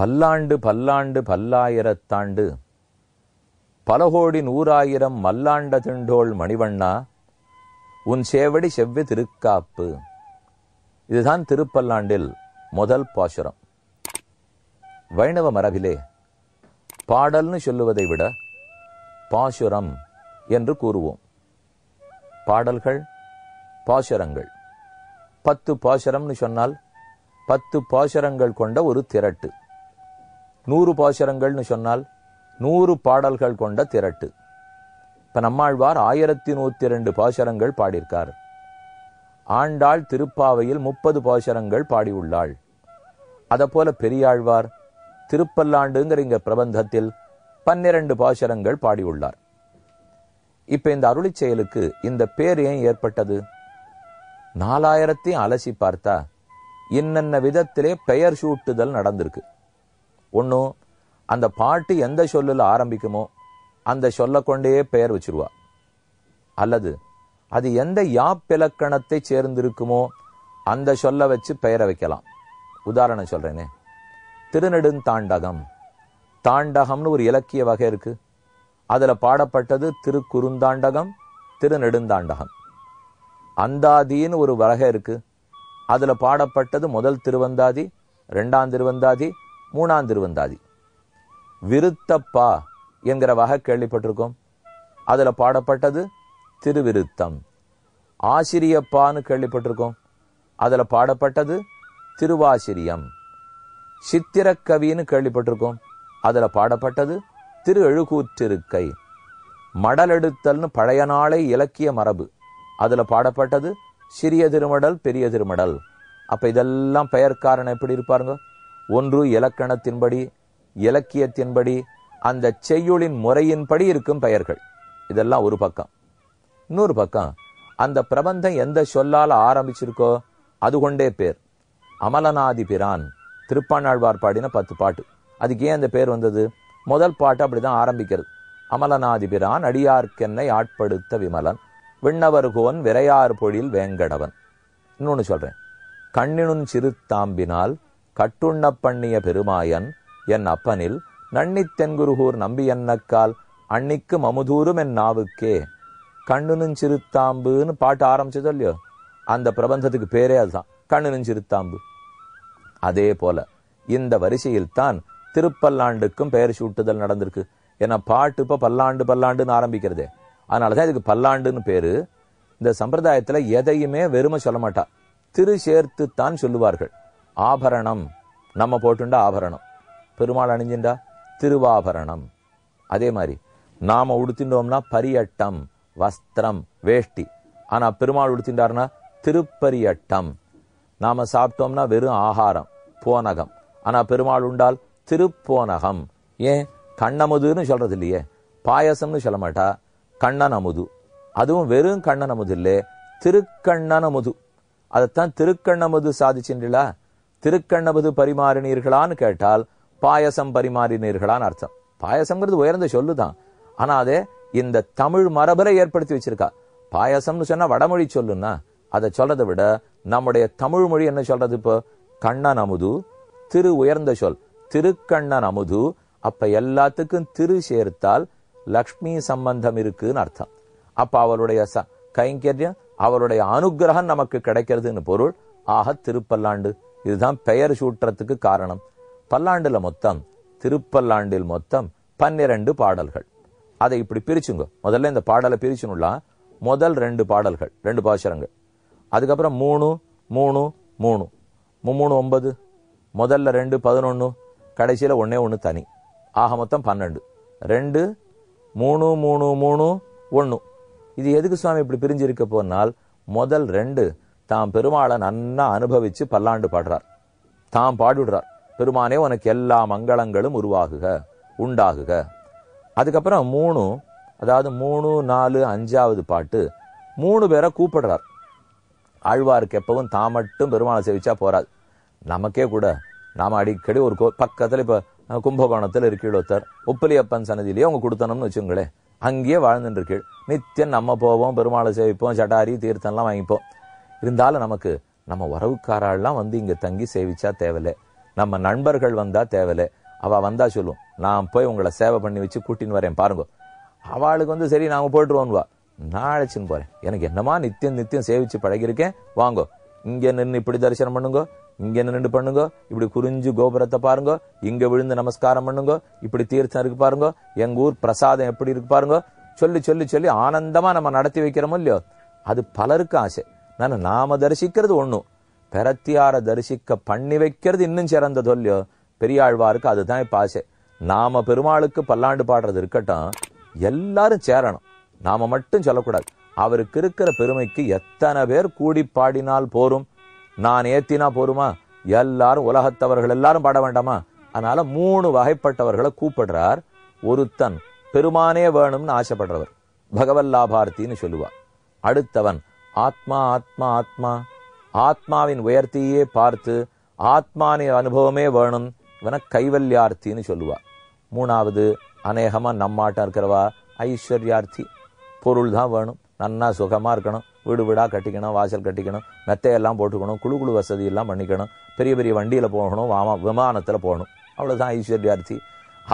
பல்லாண்டு பல்லாண்டு பல்லாயிரத்தாண்டு பலகோடி நூறாயிரம் மல்லாண்ட திண்டோள் மணிவண்ணா உன் சேவடி செவ்வி திருக்காப்பு இதுதான் திருப்பல்லாண்டில் முதல் பாசுரம் வைணவ மரபிலே பாடல்னு சொல்லுவதை விட பாசுரம் என்று கூறுவோம் பாடல்கள் பாசுரங்கள் பத்து பாசுரம்னு சொன்னால் பத்து பாசுரங்கள் கொண்ட ஒரு திரட்டு நூறு பாசுரங்கள்னு சொன்னால் நூறு பாடல்கள் கொண்ட திரட்டு இப்போ நம்மாழ்வார் ஆயிரத்தி நூற்றி ரெண்டு பாசுரங்கள் பாடியிருக்கார் ஆண்டாள் திருப்பாவையில் முப்பது பாசுரங்கள் பாடியுள்ளாள் அதை போல பெரியாழ்வார் திருப்பல்லாண்டுங்கிற இங்க பிரபந்தத்தில் பன்னிரண்டு பாசுரங்கள் பாடியுள்ளார் இப்ப இந்த அருளி செயலுக்கு இந்த பேர் ஏன் ஏற்பட்டது நாலாயிரத்தையும் அலசி பார்த்தா இன்னென்ன விதத்திலே பெயர் சூட்டுதல் நடந்திருக்கு ஒன்றும் அந்த பாட்டு எந்த சொல்லில் ஆரம்பிக்குமோ அந்த சொல்ல கொண்டே பெயர் வச்சிருவா அல்லது அது எந்த யாப்பிலக்கணத்தை சேர்ந்திருக்குமோ அந்த சொல்ல வச்சு பெயரை வைக்கலாம் உதாரணம் சொல்றேனே திருநெடுந்தாண்டகம் தாண்டகம்னு ஒரு இலக்கிய வகை இருக்கு அதுல பாடப்பட்டது திருக்குறுந்தாண்டகம் திருநெடுந்தாண்டகம் அந்தாதின்னு ஒரு வகை இருக்கு அதுல பாடப்பட்டது முதல் திருவந்தாதி ரெண்டாம் திருவந்தாதி மூணாம் திருவந்தாதி விருத்தப்பா என்கிற வகை கேள்விப்பட்டிருக்கோம் அதுல பாடப்பட்டது திருவிருத்தம் ஆசிரியப்பான்னு கேள்விப்பட்டிருக்கோம் அதுல பாடப்பட்டது திருவாசிரியம் சித்திரக்கவின்னு கேள்விப்பட்டிருக்கோம் அதுல பாடப்பட்டது திரு எழுகூற்றிருக்கை மடலெடுத்தல்னு பழைய நாளை இலக்கிய மரபு அதில் பாடப்பட்டது சிறிய திருமடல் பெரிய திருமடல் அப்போ இதெல்லாம் பெயர்க்காரன் எப்படி இருப்பாருங்க ஒன்று இலக்கணத்தின்படி இலக்கியத்தின்படி அந்த செய்யுளின் முறையின்படி இருக்கும் பெயர்கள் இதெல்லாம் ஒரு பக்கம் இன்னொரு பக்கம் அந்த பிரபந்தம் எந்த சொல்லால் ஆரம்பிச்சிருக்கோ அது கொண்டே பேர் அமலநாதி பிரான் திருப்பாணாழ்வார் பாடின பத்து பாட்டு அதுக்கு ஏன் அந்த பேர் வந்தது முதல் பாட்டு அப்படிதான் ஆரம்பிக்கிறது அமலநாதி பிரான் அடியார்க்கென்னை ஆட்படுத்த விமலன் விண்ணவர்கோன் விரையார் பொழில் வேங்கடவன் இன்னொன்னு சொல்றேன் கண்ணினுன் சிறு தாம்பினால் கட்டுண்ணப் பண்ணிய பெருமாயன் என் அப்பனில் நன்னித் தென்குருகூர் நம்பியன்னக்கால் அன்னிக்கு மமுதூரும் என் நாவுக்கே கண்ணு சிறுத்தாம்புன்னு பாட்டு ஆரம்பிச்சது இல்லையோ அந்த பிரபந்தத்துக்கு பேரே அதுதான் கண்ணு சிறுத்தாம்பு அதே போல இந்த வரிசையில் தான் திருப்பல்லாண்டுக்கும் பெயர் சூட்டுதல் நடந்திருக்கு ஏன்னா பாட்டு இப்போ பல்லாண்டு பல்லாண்டுன்னு ஆரம்பிக்கிறதே அதனால தான் இதுக்கு பல்லாண்டுன்னு பேரு இந்த சம்பிரதாயத்தில் எதையுமே வெறுமை சொல்ல மாட்டா திரு சேர்த்து தான் சொல்லுவார்கள் ஆபரணம் நம்ம போட்டுண்டா ஆபரணம் பெருமாள் அணிஞ்சுண்டா திருவாபரணம் அதே மாதிரி நாம் உடுத்தின்றோம்னா பரியட்டம் வஸ்திரம் வேஷ்டி ஆனால் பெருமாள் உடுத்தின்றார்னா திருப்பரியட்டம் நாம் சாப்பிட்டோம்னா வெறும் ஆகாரம் போனகம் ஆனா பெருமாள் உண்டால் திருப்போனகம் ஏன் கண்ணமுதுன்னு சொல்கிறது இல்லையே பாயசம்னு சொல்ல மாட்டா கண்ணன் அமுது அதுவும் வெறும் கண்ணன் அமுது இல்லையே திருக்கண்ணன் அமுது அதைத்தான் திருக்கண்ணமுது சாதிச்சுன்றா திருக்கண்ணபது பரிமாறினீர்களான்னு கேட்டால் பாயசம் பரிமாறினீர்களான்னு அர்த்தம் பாயசம்ங்கிறது உயர்ந்த சொல்லு தான் ஆனா அதே இந்த தமிழ் மரபரை ஏற்படுத்தி வச்சிருக்கா பாயசம்னு சொன்னா வடமொழி சொல்லுன்னா அதை சொல்றதை விட நம்முடைய தமிழ் மொழி என்ன சொல்றது இப்போ கண்ணன் அமுது திரு உயர்ந்த சொல் திருக்கண்ணன் அமுது அப்ப எல்லாத்துக்கும் திரு சேர்த்தால் லக்ஷ்மி சம்பந்தம் இருக்குன்னு அர்த்தம் அப்ப அவளுடைய கைங்கரியம் அவளுடைய அனுகிரகம் நமக்கு கிடைக்கிறதுன்னு பொருள் ஆக திருப்பல்லாண்டு இதுதான் பெயர் சூட்டுறதுக்கு காரணம் பல்லாண்டுல மொத்தம் திருப்பல்லாண்டில் மொத்தம் பன்னிரண்டு பாடல்கள் அதை இப்படி பிரிச்சுங்க முதல்ல இந்த பாடலை பிரிச்சுனுலாம் முதல் ரெண்டு பாடல்கள் ரெண்டு பாசுரங்கள் அதுக்கப்புறம் மூணு மூணு மூணு மூணு ஒன்பது முதல்ல ரெண்டு பதினொன்று கடைசியில் ஒன்றே ஒன்று தனி ஆக மொத்தம் பன்னெண்டு ரெண்டு மூணு மூணு மூணு ஒன்று இது எதுக்கு சுவாமி இப்படி பிரிஞ்சிருக்க போனால் முதல் ரெண்டு தாம் பெருமாளை நன்னா அனுபவிச்சு பல்லாண்டு பாடுறார் தாம் பாடுடுறார் பெருமானே உனக்கு எல்லா மங்களங்களும் உருவாகுக உண்டாகுக அதுக்கப்புறம் மூணு அதாவது மூணு நாலு அஞ்சாவது பாட்டு மூணு பேரை கூப்பிடுறார் ஆழ்வாருக்கு எப்பவும் தான் மட்டும் பெருமாளை சேவிச்சா போறாது நமக்கே கூட நாம் அடிக்கடி ஒரு கோ பக்கத்தில் இப்போ கும்பகோணத்தில் ஒருத்தர் உப்பலியப்பன் சன்னதியிலேயே அவங்க கொடுத்தனம்னு வச்சுங்களேன் அங்கேயே வாழ்ந்துட்டு இருக்கீள் நித்தியம் நம்ம போவோம் பெருமாளை சேவிப்போம் சட்டாரி தீர்த்தம்லாம் வாங்கிப்போம் இருந்தாலும் நமக்கு நம்ம உறவுக்காரெல்லாம் வந்து இங்கே தங்கி சேவிச்சா தேவையில்ல நம்ம நண்பர்கள் வந்தால் தேவையில்ல அவள் வந்தால் சொல்லும் நான் போய் உங்களை சேவை பண்ணி வச்சு கூட்டின்னு வரேன் பாருங்க அவளுக்கு வந்து சரி நாங்கள் போட்டுருவோன்வா நான் அழைச்சின்னு போகிறேன் எனக்கு என்னமா நித்தியம் நித்தியம் சேவிச்சு பழகிருக்கேன் வாங்கோ இங்கே நின்று இப்படி தரிசனம் பண்ணுங்கோ இங்கே நின்று பண்ணுங்க இப்படி குறிஞ்சு கோபுரத்தை பாருங்க இங்கே விழுந்து நமஸ்காரம் பண்ணுங்க இப்படி தீர்த்தம் இருக்கு பாருங்க எங்கள் ஊர் பிரசாதம் எப்படி இருக்கு பாருங்க சொல்லி சொல்லி சொல்லி ஆனந்தமாக நம்ம நடத்தி வைக்கிறோமோ இல்லையோ அது பலருக்கு ஆசை நான் நாம தரிசிக்கிறது ஒன்றும் பெரத்தியார தரிசிக்க பண்ணி வைக்கிறது இன்னும் சிறந்த தொல்லியோ பெரியாழ்வாருக்கு அதுதான் இப்போ ஆசை நாம பெருமாளுக்கு பல்லாண்டு பாடுறது இருக்கட்டும் எல்லாரும் சேரணும் நாம மட்டும் சொல்லக்கூடாது அவருக்கு இருக்கிற பெருமைக்கு எத்தனை பேர் கூடி பாடினால் போரும் நான் ஏத்தினா போருமா எல்லாரும் உலகத்தவர்கள் எல்லாரும் பாட வேண்டாமா அதனால மூணு வகைப்பட்டவர்களை கூப்பிடுறார் ஒருத்தன் பெருமானே வேணும்னு ஆசைப்படுறவர் பகவல்லாபார்த்தின்னு சொல்லுவார் அடுத்தவன் ஆத்மா ஆத்மா ஆத்மா ஆத்மாவின் உயர்த்தியே பார்த்து ஆத்மானின் அனுபவமே வேணும் இவனை கைவல்யார்த்தின்னு சொல்லுவா மூணாவது அநேகமாக நம்மாட்டம் இருக்கிறவா ஐஸ்வர்யார்த்தி பொருள் தான் வேணும் நன்னா சுகமாக இருக்கணும் வீடு வீடாக கட்டிக்கணும் வாசல் கட்டிக்கணும் மெத்தையெல்லாம் போட்டுக்கணும் குழு குழு வசதி எல்லாம் பண்ணிக்கணும் பெரிய பெரிய வண்டியில் போகணும் வாமா விமானத்தில் போகணும் அவ்வளோதான் ஐஸ்வர்யார்த்தி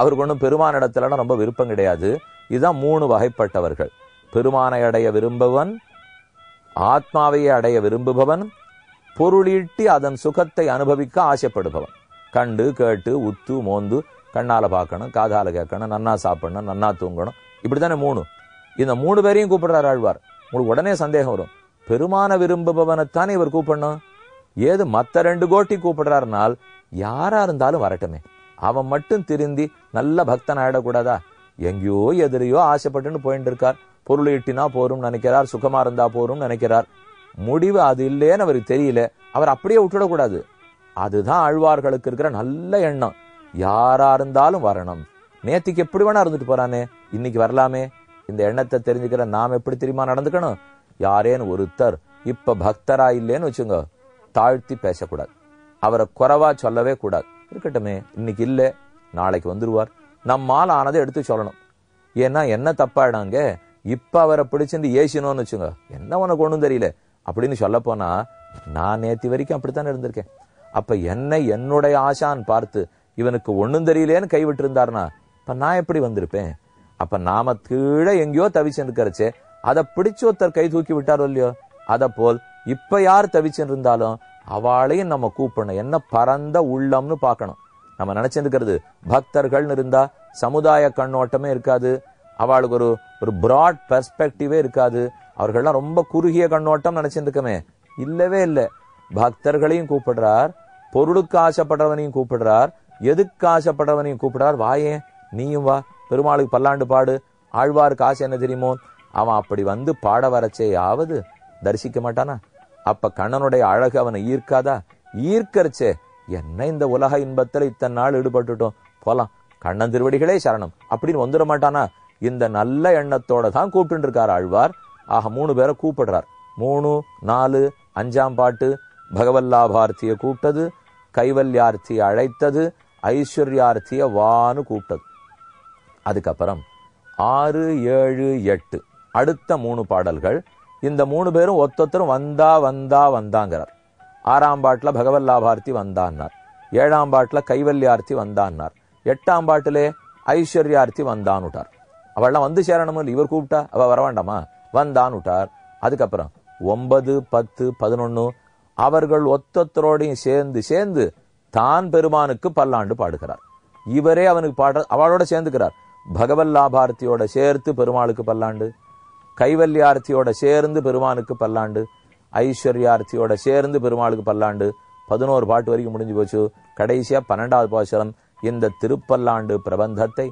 அவருக்கு ஒன்றும் பெருமான இடத்துலலாம் ரொம்ப விருப்பம் கிடையாது இதுதான் மூணு வகைப்பட்டவர்கள் பெருமானை அடைய விரும்பவன் ஆத்மாவையே அடைய விரும்புபவன் பொருளீட்டி அதன் சுகத்தை அனுபவிக்க ஆசைப்படுபவன் கண்டு கேட்டு உத்து மோந்து கண்ணால் பார்க்கணும் காதால் கேட்கணும் நன்னா சாப்பிடணும் நன்னா தூங்கணும் இப்படித்தானே மூணு இந்த மூணு பேரையும் கூப்பிடுறாரு ஆழ்வார் உங்களுக்கு உடனே சந்தேகம் வரும் பெருமான விரும்புபவனைத்தானே இவர் கூப்பிடணும் ஏது மற்ற ரெண்டு கோட்டி கூப்பிடுறாருனால் யாரா இருந்தாலும் வரட்டுமே அவன் மட்டும் திருந்தி நல்ல பக்தன் ஆயிடக்கூடாதா எங்கேயோ எதிரையோ ஆசைப்பட்டுன்னு போயிட்டு இருக்கார் பொருள் ஈட்டினா போரும் நினைக்கிறார் சுகமா இருந்தா போரும் நினைக்கிறார் முடிவு அது இல்லைன்னு அவருக்கு தெரியல அவர் அப்படியே விட்டுடக்கூடாது அதுதான் ஆழ்வார்களுக்கு இருக்கிற நல்ல எண்ணம் யாரா இருந்தாலும் வரணும் நேத்திக்கு எப்படி வேணா இருந்துட்டு போறானே இன்னைக்கு வரலாமே இந்த எண்ணத்தை தெரிஞ்சுக்கிற நாம் எப்படி தெரியுமா நடந்துக்கணும் யாரேன்னு ஒருத்தர் இப்ப பக்தரா இல்லேன்னு வச்சுங்க தாழ்த்தி பேசக்கூடாது அவரை குறவா சொல்லவே கூடாது இருக்கட்டுமே இன்னைக்கு இல்லை நாளைக்கு வந்துருவார் நம்மால் ஆனதை எடுத்து சொல்லணும் ஏன்னா என்ன தப்பாயிடாங்க இப்போ அவரை பிடிச்சிருந்து ஏசினோன்னு வச்சுங்க என்ன உனக்கு ஒன்றும் தெரியல அப்படின்னு போனா நான் நேற்று வரைக்கும் அப்படித்தான் இருந்திருக்கேன் அப்போ என்னை என்னுடைய ஆசான் பார்த்து இவனுக்கு ஒன்றும் தெரியலேன்னு கைவிட்டிருந்தாருனா இப்போ நான் எப்படி வந்திருப்பேன் அப்போ நாம கீழே எங்கேயோ தவிச்சிருக்கிறச்சே அதை பிடிச்சு ஒருத்தர் கை தூக்கி விட்டாரோ இல்லையோ அதை போல் இப்போ யார் தவிச்சிருந்தாலும் இருந்தாலும் அவளையும் நம்ம கூப்பிடணும் என்ன பரந்த உள்ளம்னு பார்க்கணும் நம்ம நினைச்சிருக்கிறது பக்தர்கள்னு இருந்தா சமுதாய கண்ணோட்டமே இருக்காது அவளுக்கு ஒரு ஒரு பிராட் பெர்ஸ்பெக்டிவே இருக்காது அவர்கள்லாம் ரொம்ப குறுகிய கண்ணோட்டம் நினைச்சிருக்கமே இல்லவே இல்லை பக்தர்களையும் கூப்பிடுறார் பொருளுக்கு ஆசைப்படுறவனையும் கூப்பிடுறார் எதுக்கு ஆசைப்படுறவனையும் கூப்பிடுறார் வாயே நீயும் வா பெருமாளுக்கு பல்லாண்டு பாடு ஆழ்வாருக்கு ஆசை என்ன தெரியுமோ அவன் அப்படி வந்து பாட வரச்சேயாவது தரிசிக்க மாட்டானா அப்ப கண்ணனுடைய அழகு அவனை ஈர்க்காதா ஈர்க்கறச்சே என்ன இந்த உலக இன்பத்தில் இத்தனை நாள் ஈடுபட்டுட்டோம் போலாம் கண்ணன் திருவடிகளே சரணம் அப்படின்னு வந்துட மாட்டானா இந்த நல்ல எண்ணத்தோட தான் கூப்பிட்டு இருக்கார் ஆழ்வார் ஆக மூணு பேரை கூப்பிடுறார் மூணு நாலு அஞ்சாம் பாட்டு பகவல்லாபார்த்திய கூப்பிட்டது கைவல்யார்த்திய அழைத்தது ஐஸ்வர்யார்த்திய வானு கூப்பிட்டது அதுக்கப்புறம் ஆறு ஏழு எட்டு அடுத்த மூணு பாடல்கள் இந்த மூணு பேரும் ஒத்தொத்தரும் வந்தா வந்தா வந்தாங்கிறார் ஆறாம் பாட்டில் பகவல்லாபார்த்தி வந்தான்னார் ஏழாம் பாட்டில் கைவல்யார்த்தி வந்தான்னார் எட்டாம் பாட்டிலே ஐஸ்வர்யார்த்தி வந்தான்னுட்டார் அவள்லாம் வந்து சேரணும் இல்லை இவர் கூப்பிட்டா அவள் வர வேண்டாமா வந்தான்னுட்டார் அதுக்கப்புறம் ஒன்பது பத்து பதினொன்று அவர்கள் ஒத்தொத்தரோடையும் சேர்ந்து சேர்ந்து தான் பெருமானுக்கு பல்லாண்டு பாடுகிறார் இவரே அவனுக்கு பாடுற அவளோட சேர்ந்துக்கிறார் பகவல்லாபார்த்தியோட சேர்த்து பெருமாளுக்கு பல்லாண்டு கைவல்யார்த்தியோட சேர்ந்து பெருமானுக்கு பல்லாண்டு ஐஸ்வர்யார்த்தியோட சேர்ந்து பெருமாளுக்கு பல்லாண்டு பதினோரு பாட்டு வரைக்கும் முடிஞ்சு போச்சு கடைசியா பன்னெண்டாவது பாசுரம் இந்த திருப்பல்லாண்டு பிரபந்தத்தை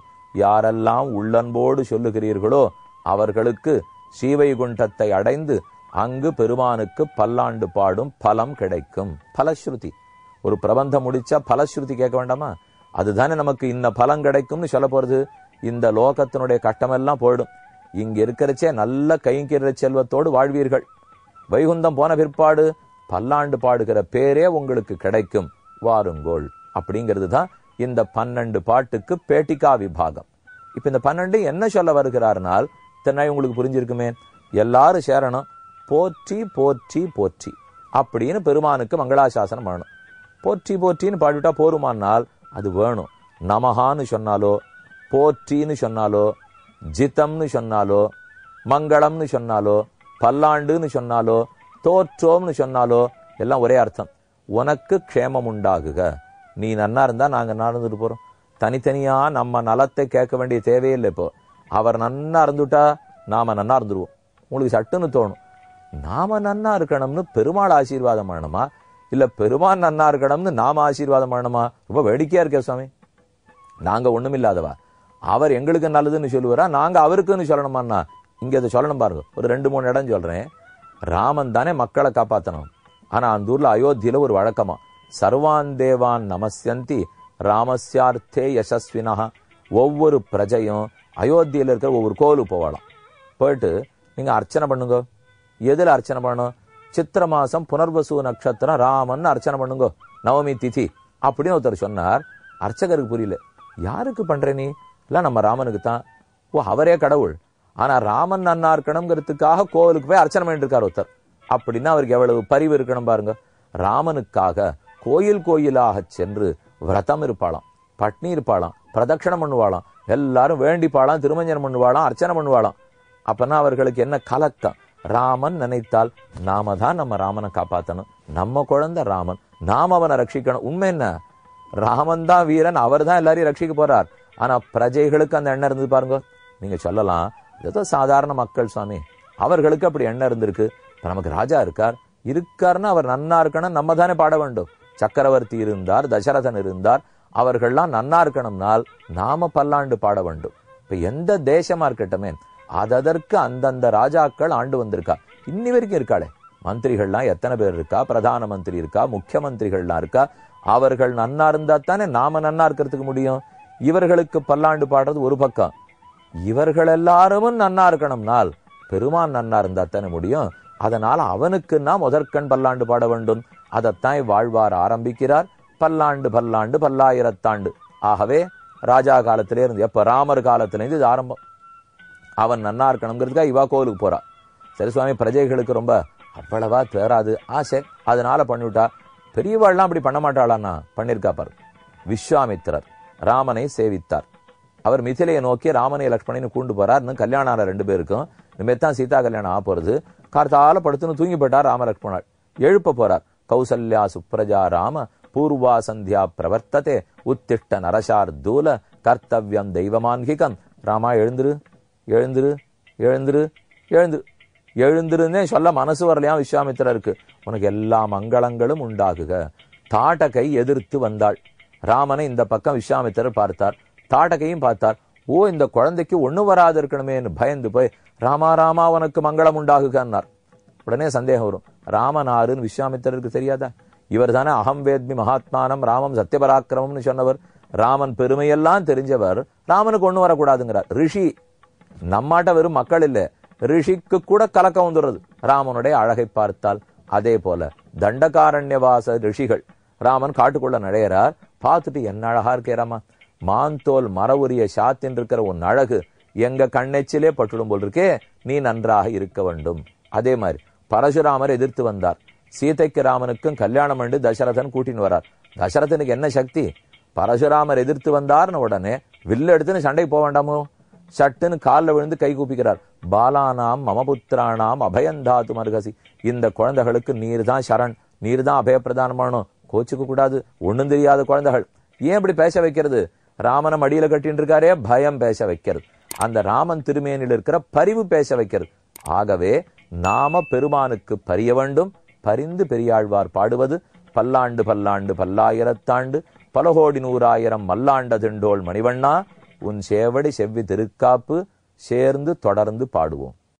யாரெல்லாம் உள்ளன்போடு சொல்லுகிறீர்களோ அவர்களுக்கு சீவைகுண்டத்தை அடைந்து அங்கு பெருமானுக்கு பல்லாண்டு பாடும் பலம் கிடைக்கும் பலஸ்ருதி ஒரு பிரபந்தம் முடிச்சா பலஸ்ருதி கேட்க வேண்டாமா அதுதானே நமக்கு இந்த பலம் கிடைக்கும்னு சொல்ல போறது இந்த லோகத்தினுடைய கட்டமெல்லாம் போயிடும் இங்க இருக்கிறச்சே நல்ல கைங்கிற செல்வத்தோடு வாழ்வீர்கள் வைகுந்தம் போன பிற்பாடு பல்லாண்டு பாடுகிற பேரே உங்களுக்கு கிடைக்கும் வாருங்கோள் அப்படிங்கிறது தான் இந்த பன்னெண்டு பாட்டுக்கு பேட்டிகா விபாகம் இப்ப இந்த பன்னெண்டு என்ன சொல்ல வருகிறார்னால் தென்னாய் உங்களுக்கு புரிஞ்சிருக்குமே எல்லாரும் சேரணும் போற்றி போற்றி போற்றி அப்படின்னு பெருமானுக்கு மங்களாசாசனம் வேணும் போற்றி போற்றின்னு பாடிவிட்டா போருமானால் அது வேணும் நமஹான்னு சொன்னாலோ போற்றின்னு சொன்னாலோ ஜித்தம்னு சொன்னாலோ மங்களம்னு சொன்னாலோ பல்லாண்டுன்னு சொன்னாலோ தோற்றோம்னு சொன்னாலோ எல்லாம் ஒரே அர்த்தம் உனக்கு க்ஷேமம் உண்டாகுக நீ நன்னா இருந்தால் நாங்கள் நடந்துட்டு போகிறோம் தனித்தனியாக நம்ம நலத்தை கேட்க வேண்டிய தேவையில்லை இப்போ அவர் நன்னா இருந்துட்டா நாம் நன்னா இருந்துருவோம் உங்களுக்கு சட்டுன்னு தோணும் நாம் நன்னா இருக்கணும்னு பெருமாள் ஆசீர்வாதம் பண்ணணுமா இல்லை பெருமாள் நன்னா இருக்கணும்னு நாம் ஆசீர்வாதம் பண்ணணுமா ரொம்ப வேடிக்கையாக இருக்கே சுவாமி நாங்கள் ஒன்றும் இல்லாதவா அவர் எங்களுக்கு நல்லதுன்னு சொல்லுவாரா நாங்கள் அவருக்குன்னு சொல்லணுமாண்ணா இங்கே அதை சொல்லணும் பாருங்க ஒரு ரெண்டு மூணு இடம் சொல்கிறேன் ராமன் தானே மக்களை காப்பாற்றணும் ஆனால் அந்த ஊரில் அயோத்தியில் ஒரு வழக்கமாக சர்வான் தேவான் நமசியந்தி ராமஸ்யார்த்தே யசஸ்வினா ஒவ்வொரு பிரஜையும் அயோத்தியில் இருக்கிற ஒவ்வொரு கோவிலுக்கு போகலாம் போயிட்டு நீங்கள் அர்ச்சனை பண்ணுங்க எதில் அர்ச்சனை பண்ணணும் சித்திர மாசம் புனர்வசு நட்சத்திரம் ராமன் அர்ச்சனை பண்ணுங்க நவமி திதி அப்படின்னு ஒருத்தர் சொன்னார் அர்ச்சகருக்கு புரியல யாருக்கு பண்ற நீ இல்லை நம்ம ராமனுக்கு தான் ஓ அவரே கடவுள் ஆனா ராமன் நன்னா இருக்கணுங்கிறதுக்காக கோவிலுக்கு போய் அர்ச்சனை பண்ணிட்டு இருக்கார் ஒருத்தர் அப்படின்னா அவருக்கு எவ்வளவு பரிவு இருக்கணும் பாருங்க ராமனுக்காக கோயில் கோயிலாக சென்று விரதம் இருப்பாளாம் பட்னி இருப்பாளாம் பிரதட்சணம் பண்ணுவாளாம் எல்லாரும் வேண்டிப்பாளாம் திருமஞ்சனம் பண்ணுவாளாம் அர்ச்சனை பண்ணுவாளாம் அப்பனா அவர்களுக்கு என்ன கலக்கம் ராமன் நினைத்தால் நாம தான் நம்ம ராமனை காப்பாற்றணும் நம்ம குழந்தை ராமன் நாம் அவனை ரட்சிக்கணும் உண்மை என்ன ராமன் தான் வீரன் அவர் தான் எல்லாரையும் ரட்சிக்க போறார் ஆனா பிரஜைகளுக்கு அந்த எண்ணம் இருந்தது பாருங்க நீங்க சொல்லலாம் ஏதோ சாதாரண மக்கள் சுவாமி அவர்களுக்கு அப்படி எண்ணம் இருந்திருக்கு இப்போ நமக்கு ராஜா இருக்கார் இருக்காருன்னா அவர் நன்னா இருக்கணும் நம்ம தானே பாட வேண்டும் சக்கரவர்த்தி இருந்தார் தசரதன் இருந்தார் அவர்கள்லாம் நன்னா இருக்கணும்னால் நாம பல்லாண்டு பாட வேண்டும் இப்போ எந்த தேசமா இருக்கட்டுமே அததற்கு அந்தந்த ராஜாக்கள் ஆண்டு வந்திருக்கா இன்னி வரைக்கும் இருக்காளே மந்திரிகள்லாம் எத்தனை பேர் இருக்கா பிரதான மந்திரி இருக்கா முக்கியமந்திரிகள்லாம் இருக்கா அவர்கள் நன்னா இருந்தா தானே நாம நன்னா இருக்கிறதுக்கு முடியும் இவர்களுக்கு பல்லாண்டு பாடுறது ஒரு பக்கம் இவர்கள் எல்லாரும் நன்னா இருக்கணும்னால் பெருமான் நன்னா இருந்தா தானே முடியும் அதனால் அவனுக்குன்னா முதற்கண் பல்லாண்டு பாட வேண்டும் அதைத்தான் வாழ்வார் ஆரம்பிக்கிறார் பல்லாண்டு பல்லாண்டு பல்லாயிரத்தாண்டு ஆகவே ராஜா காலத்திலே இருந்து எப்ப ராமர் காலத்திலேருந்து இது ஆரம்பம் அவன் நன்னா இருக்கணுங்கிறதுக்காக இவா கோவிலுக்கு போறா சரி சுவாமி பிரஜைகளுக்கு ரொம்ப அவ்வளவா தேராது ஆசை அதனால பண்ணிவிட்டா பெரியவாள்லாம் அப்படி பண்ண மாட்டாளான்னா பண்ணியிருக்கா பாரு விஸ்வாமித்திரர் ராமனை சேவித்தார் அவர் மிதிலையை நோக்கி ராமனை லக்ஷ்மணின்னு கூண்டு போறார் இன்னும் கல்யாணம் ஆன ரெண்டு பேருக்கும் தான் சீதா கல்யாணம் ஆக போறது கார்த்தால படுத்துன்னு தூங்கி போட்டார் ராம லக்ஷ்மணால் எழுப்ப போறார் கௌசல்யா சுப்ரஜா ராம பூர்வா சந்தியா பிரவர்த்ததே உத்திஷ்ட நரசார் தூல கர்த்தவியம் தெய்வமான்கிகம் ராமா எழுந்துரு எழுந்துரு எழுந்துரு எழுந்துரு எழுந்துருந்தே சொல்ல மனசு வரலையா இருக்கு உனக்கு எல்லா மங்களங்களும் உண்டாகுக தாட்டகை எதிர்த்து வந்தாள் ராமனை இந்த பக்கம் விஸ்வாமித்திரர் பார்த்தார் தாடகையும் பார்த்தார் ஓ இந்த குழந்தைக்கு ஒண்ணு வராது இருக்கணுமேன்னு பயந்து போய் ராமா ராமா உனக்கு மங்களம் உண்டாகுகன்னார் உடனே சந்தேகம் வரும் ராமனாருன்னு விஸ்வாமித்திரருக்கு தெரியாதா இவர் தானே அகம் வேத்மி மகாத்மானம் ராமம் சத்தியபராக்கிரமம்னு சொன்னவர் ராமன் பெருமையெல்லாம் தெரிஞ்சவர் ராமனுக்கு ஒண்ணு வரக்கூடாதுங்கிறார் ரிஷி நம்மாட்ட வெறும் மக்கள் இல்லை ரிஷிக்கு கூட கலக்கம் வந்துடுறது ராமனுடைய அழகை பார்த்தால் அதே போல தண்டகாரண்யவாச ரிஷிகள் ராமன் காட்டுக்குள்ள நடையிறார் பார்த்துட்டு என்ன அழகா இருக்கே ராமா மாந்தோல் மரவுரிய இருக்கிற உன் அழகு எங்க கண்ணெச்சிலே பட்டுடும் போல் இருக்கே நீ நன்றாக இருக்க வேண்டும் அதே மாதிரி பரசுராமர் எதிர்த்து வந்தார் சீதைக்கு ராமனுக்கும் கல்யாணம் பண்ணி தசரதன் கூட்டின்னு வரார் தசரதனுக்கு என்ன சக்தி பரசுராமர் எதிர்த்து வந்தார்னு உடனே வில்லு எடுத்துன்னு சண்டைக்கு போக வேண்டாமோ சட்டுன்னு காலில் விழுந்து கை கூப்பிக்கிறார் பாலானாம் மமபுத்திரானாம் அபயந்தாது மருகசி இந்த குழந்தைகளுக்கு நீர் தான் சரண் நீர் தான் அபயப்பிரதானம் பண்ணணும் கோச்சுக்க கூடாது ஒன்றும் தெரியாத குழந்தைகள் ஏன் இப்படி பேச வைக்கிறது ராமனை மடியில கட்டின்னு பயம் பேச வைக்கிறது அந்த ராமன் திருமேனில் இருக்கிற பரிவு பேச வைக்கிறது ஆகவே நாம பெருமானுக்கு பரிய வேண்டும் பரிந்து பெரியாழ்வார் பாடுவது பல்லாண்டு பல்லாண்டு பல்லாயிரத்தாண்டு பல கோடி நூறாயிரம் மல்லாண்ட திண்டோள் மணிவண்ணா உன் சேவடி செவ்வி திருக்காப்பு சேர்ந்து தொடர்ந்து பாடுவோம்